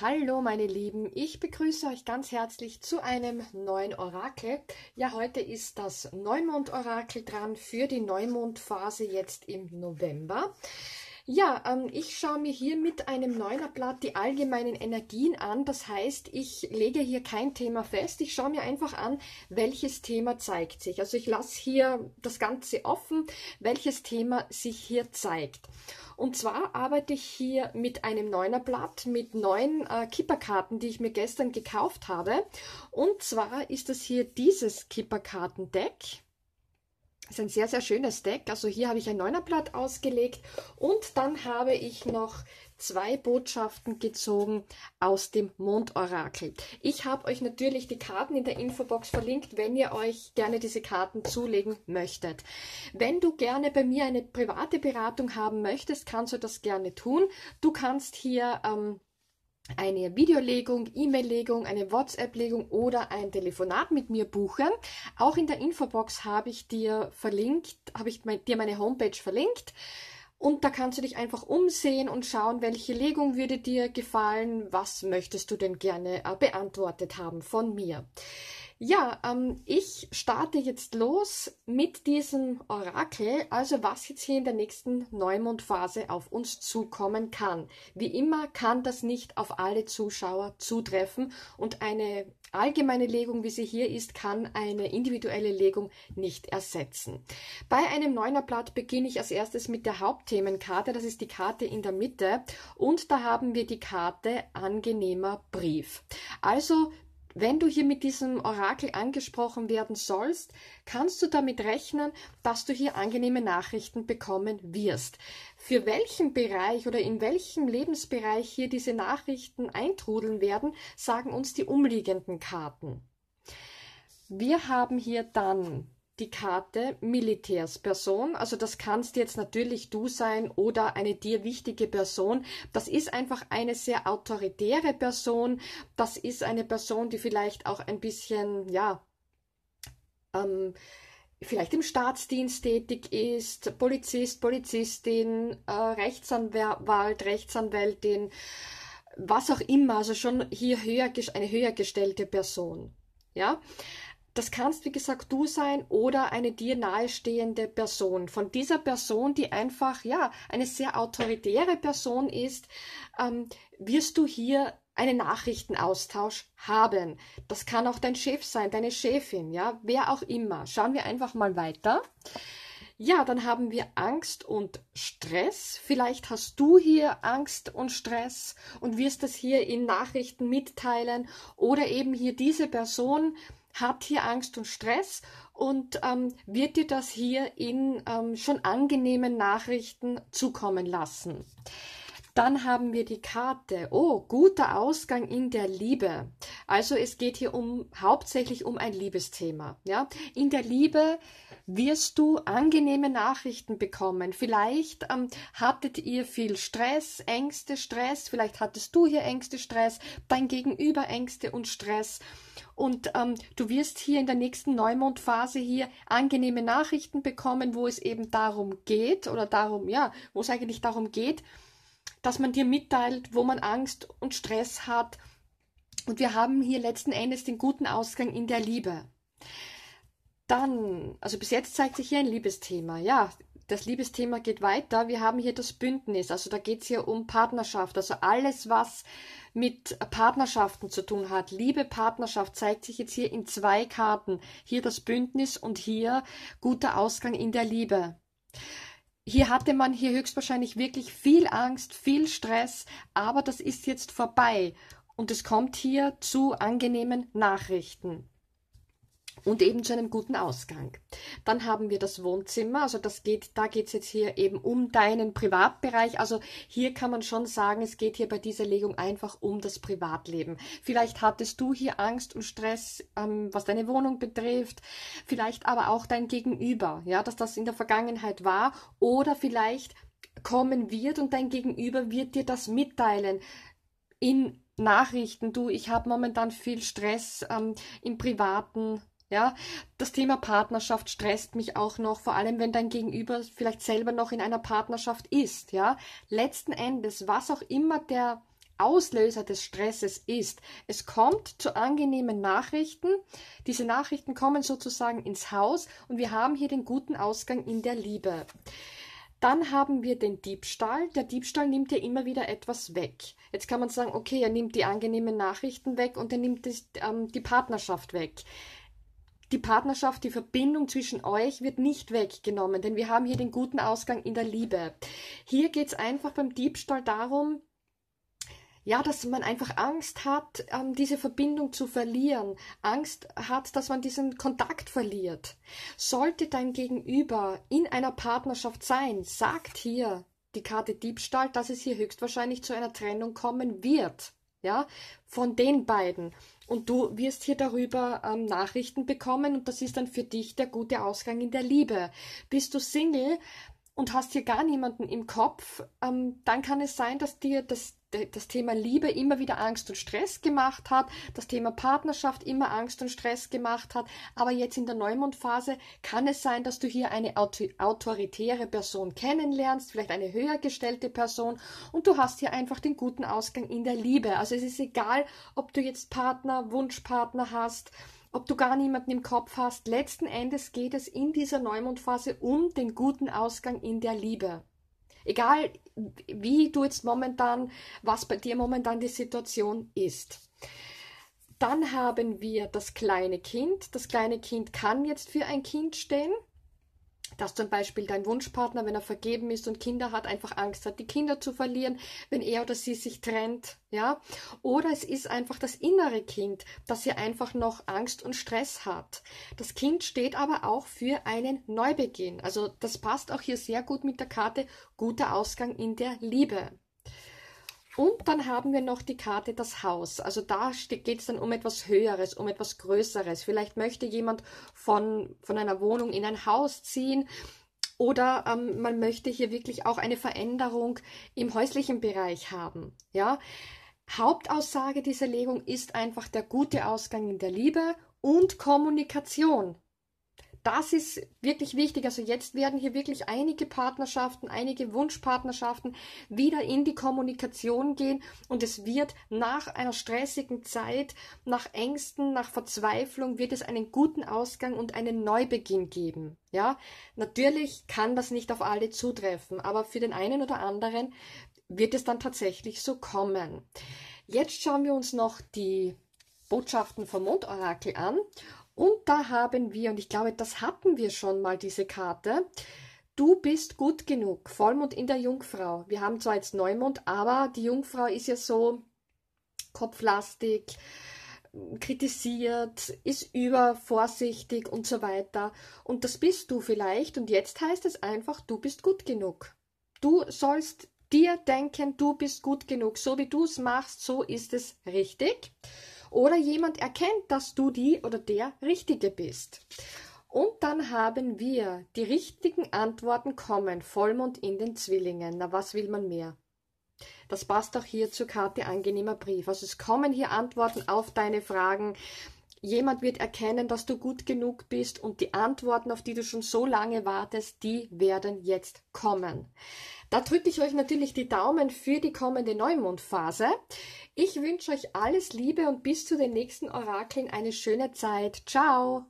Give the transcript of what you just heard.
Hallo meine Lieben, ich begrüße euch ganz herzlich zu einem neuen Orakel. Ja, heute ist das Neumond-Orakel dran für die Neumondphase jetzt im November. Ja, ähm, ich schaue mir hier mit einem Neunerblatt die allgemeinen Energien an. Das heißt, ich lege hier kein Thema fest. Ich schaue mir einfach an, welches Thema zeigt sich. Also ich lasse hier das Ganze offen, welches Thema sich hier zeigt. Und zwar arbeite ich hier mit einem Neunerblatt, mit neun äh, Kipperkarten, die ich mir gestern gekauft habe. Und zwar ist das hier dieses Kipperkartendeck. Das ist ein sehr, sehr schönes Deck. Also hier habe ich ein Neunerblatt ausgelegt und dann habe ich noch zwei Botschaften gezogen aus dem Mondorakel. Ich habe euch natürlich die Karten in der Infobox verlinkt, wenn ihr euch gerne diese Karten zulegen möchtet. Wenn du gerne bei mir eine private Beratung haben möchtest, kannst du das gerne tun. Du kannst hier ähm, eine Videolegung, E-Mail-Legung, eine WhatsApp-Legung oder ein Telefonat mit mir buchen. Auch in der Infobox habe ich dir verlinkt, habe ich dir meine Homepage verlinkt. Und da kannst du dich einfach umsehen und schauen, welche Legung würde dir gefallen, was möchtest du denn gerne äh, beantwortet haben von mir. Ja, ähm, ich starte jetzt los mit diesem Orakel, also was jetzt hier in der nächsten Neumondphase auf uns zukommen kann. Wie immer kann das nicht auf alle Zuschauer zutreffen und eine allgemeine Legung, wie sie hier ist, kann eine individuelle Legung nicht ersetzen. Bei einem Neunerblatt beginne ich als erstes mit der Hauptthemenkarte, das ist die Karte in der Mitte und da haben wir die Karte angenehmer Brief. Also wenn du hier mit diesem Orakel angesprochen werden sollst, kannst du damit rechnen, dass du hier angenehme Nachrichten bekommen wirst. Für welchen Bereich oder in welchem Lebensbereich hier diese Nachrichten eintrudeln werden, sagen uns die umliegenden Karten. Wir haben hier dann die Karte Militärsperson. Also das kannst jetzt natürlich du sein oder eine dir wichtige Person. Das ist einfach eine sehr autoritäre Person. Das ist eine Person, die vielleicht auch ein bisschen, ja, ähm, vielleicht im Staatsdienst tätig ist, Polizist, Polizistin, äh, Rechtsanwalt, Rechtsanwältin, was auch immer. Also schon hier höher, eine höher gestellte Person. Ja. Das kannst, wie gesagt, du sein oder eine dir nahestehende Person. Von dieser Person, die einfach, ja, eine sehr autoritäre Person ist, ähm, wirst du hier einen Nachrichtenaustausch haben. Das kann auch dein Chef sein, deine Chefin, ja, wer auch immer. Schauen wir einfach mal weiter. Ja, dann haben wir Angst und Stress. Vielleicht hast du hier Angst und Stress und wirst das hier in Nachrichten mitteilen oder eben hier diese Person habt hier Angst und Stress und ähm, wird dir das hier in ähm, schon angenehmen Nachrichten zukommen lassen. Dann haben wir die Karte. Oh, guter Ausgang in der Liebe. Also es geht hier um hauptsächlich um ein Liebesthema. Ja, in der Liebe wirst du angenehme Nachrichten bekommen. Vielleicht ähm, hattet ihr viel Stress, Ängste, Stress, vielleicht hattest du hier Ängste, Stress, dein Gegenüber Ängste und Stress. Und ähm, du wirst hier in der nächsten Neumondphase hier angenehme Nachrichten bekommen, wo es eben darum geht oder darum, ja, wo es eigentlich darum geht, dass man dir mitteilt, wo man Angst und Stress hat. Und wir haben hier letzten Endes den guten Ausgang in der Liebe. Dann, also bis jetzt zeigt sich hier ein Liebesthema. Ja, das Liebesthema geht weiter. Wir haben hier das Bündnis. Also da geht es hier um Partnerschaft. Also alles, was mit Partnerschaften zu tun hat. Liebe Partnerschaft zeigt sich jetzt hier in zwei Karten. Hier das Bündnis und hier guter Ausgang in der Liebe. Hier hatte man hier höchstwahrscheinlich wirklich viel Angst, viel Stress, aber das ist jetzt vorbei und es kommt hier zu angenehmen Nachrichten und eben zu einem guten Ausgang. Dann haben wir das Wohnzimmer, also das geht, da geht es jetzt hier eben um deinen Privatbereich. Also hier kann man schon sagen, es geht hier bei dieser Legung einfach um das Privatleben. Vielleicht hattest du hier Angst und Stress, ähm, was deine Wohnung betrifft, vielleicht aber auch dein Gegenüber, ja, dass das in der Vergangenheit war oder vielleicht kommen wird und dein Gegenüber wird dir das mitteilen in Nachrichten, du, ich habe momentan viel Stress ähm, im privaten ja, das Thema Partnerschaft stresst mich auch noch, vor allem wenn dein Gegenüber vielleicht selber noch in einer Partnerschaft ist, ja? Letzten Endes, was auch immer der Auslöser des Stresses ist. Es kommt zu angenehmen Nachrichten. Diese Nachrichten kommen sozusagen ins Haus und wir haben hier den guten Ausgang in der Liebe. Dann haben wir den Diebstahl. Der Diebstahl nimmt ja immer wieder etwas weg. Jetzt kann man sagen, okay, er nimmt die angenehmen Nachrichten weg und er nimmt die, ähm, die Partnerschaft weg die Partnerschaft, die Verbindung zwischen euch wird nicht weggenommen, denn wir haben hier den guten Ausgang in der Liebe. Hier geht es einfach beim Diebstahl darum, ja, dass man einfach Angst hat, ähm, diese Verbindung zu verlieren, Angst hat, dass man diesen Kontakt verliert. Sollte dein Gegenüber in einer Partnerschaft sein, sagt hier die Karte Diebstahl, dass es hier höchstwahrscheinlich zu einer Trennung kommen wird ja, von den beiden. Und du wirst hier darüber ähm, Nachrichten bekommen und das ist dann für dich der gute Ausgang in der Liebe. Bist du Single und hast hier gar niemanden im Kopf, ähm, dann kann es sein, dass dir das das Thema Liebe immer wieder Angst und Stress gemacht hat, das Thema Partnerschaft immer Angst und Stress gemacht hat, aber jetzt in der Neumondphase kann es sein, dass du hier eine autoritäre Person kennenlernst, vielleicht eine höher gestellte Person und du hast hier einfach den guten Ausgang in der Liebe. Also es ist egal, ob du jetzt Partner, Wunschpartner hast, ob du gar niemanden im Kopf hast, letzten Endes geht es in dieser Neumondphase um den guten Ausgang in der Liebe. Egal, wie du jetzt momentan, was bei dir momentan die Situation ist. Dann haben wir das kleine Kind. Das kleine Kind kann jetzt für ein Kind stehen dass zum Beispiel dein Wunschpartner, wenn er vergeben ist und Kinder hat, einfach Angst hat, die Kinder zu verlieren, wenn er oder sie sich trennt, ja. Oder es ist einfach das innere Kind, das hier einfach noch Angst und Stress hat. Das Kind steht aber auch für einen Neubeginn. Also das passt auch hier sehr gut mit der Karte guter Ausgang in der Liebe. Und dann haben wir noch die Karte das Haus. Also da geht es dann um etwas Höheres, um etwas Größeres. Vielleicht möchte jemand von, von einer Wohnung in ein Haus ziehen. Oder ähm, man möchte hier wirklich auch eine Veränderung im häuslichen Bereich haben. Ja? Hauptaussage dieser Legung ist einfach der gute Ausgang in der Liebe und Kommunikation das ist wirklich wichtig. Also jetzt werden hier wirklich einige Partnerschaften, einige Wunschpartnerschaften wieder in die Kommunikation gehen und es wird nach einer stressigen Zeit, nach Ängsten, nach Verzweiflung, wird es einen guten Ausgang und einen Neubeginn geben. Ja, natürlich kann das nicht auf alle zutreffen, aber für den einen oder anderen wird es dann tatsächlich so kommen. Jetzt schauen wir uns noch die Botschaften vom Mondorakel an und da haben wir, und ich glaube, das hatten wir schon mal, diese Karte. Du bist gut genug. Vollmond in der Jungfrau. Wir haben zwar jetzt Neumond, aber die Jungfrau ist ja so kopflastig, kritisiert, ist übervorsichtig und so weiter. Und das bist du vielleicht. Und jetzt heißt es einfach, du bist gut genug. Du sollst dir denken, du bist gut genug. So wie du es machst, so ist es richtig oder jemand erkennt, dass du die oder der Richtige bist. Und dann haben wir die richtigen Antworten kommen, Vollmond in den Zwillingen. Na, was will man mehr? Das passt auch hier zur Karte angenehmer Brief. Also es kommen hier Antworten auf deine Fragen. Jemand wird erkennen, dass du gut genug bist und die Antworten, auf die du schon so lange wartest, die werden jetzt kommen. Da drücke ich euch natürlich die Daumen für die kommende Neumondphase. Ich wünsche euch alles Liebe und bis zu den nächsten Orakeln eine schöne Zeit. Ciao!